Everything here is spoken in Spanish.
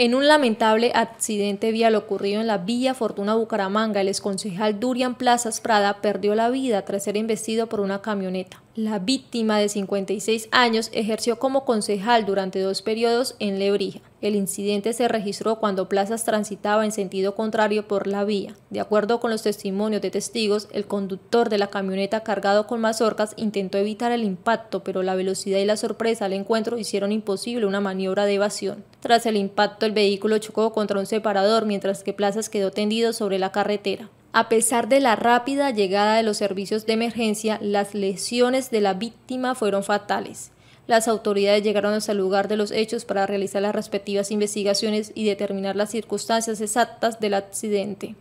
En un lamentable accidente vial ocurrido en la Villa Fortuna Bucaramanga, el exconcejal Durian Plazas Prada perdió la vida tras ser investido por una camioneta. La víctima de 56 años ejerció como concejal durante dos periodos en Lebrija. El incidente se registró cuando Plazas transitaba en sentido contrario por la vía. De acuerdo con los testimonios de testigos, el conductor de la camioneta cargado con mazorcas intentó evitar el impacto, pero la velocidad y la sorpresa al encuentro hicieron imposible una maniobra de evasión. Tras el impacto, el vehículo chocó contra un separador mientras que Plazas quedó tendido sobre la carretera. A pesar de la rápida llegada de los servicios de emergencia, las lesiones de la víctima fueron fatales. Las autoridades llegaron hasta el lugar de los hechos para realizar las respectivas investigaciones y determinar las circunstancias exactas del accidente.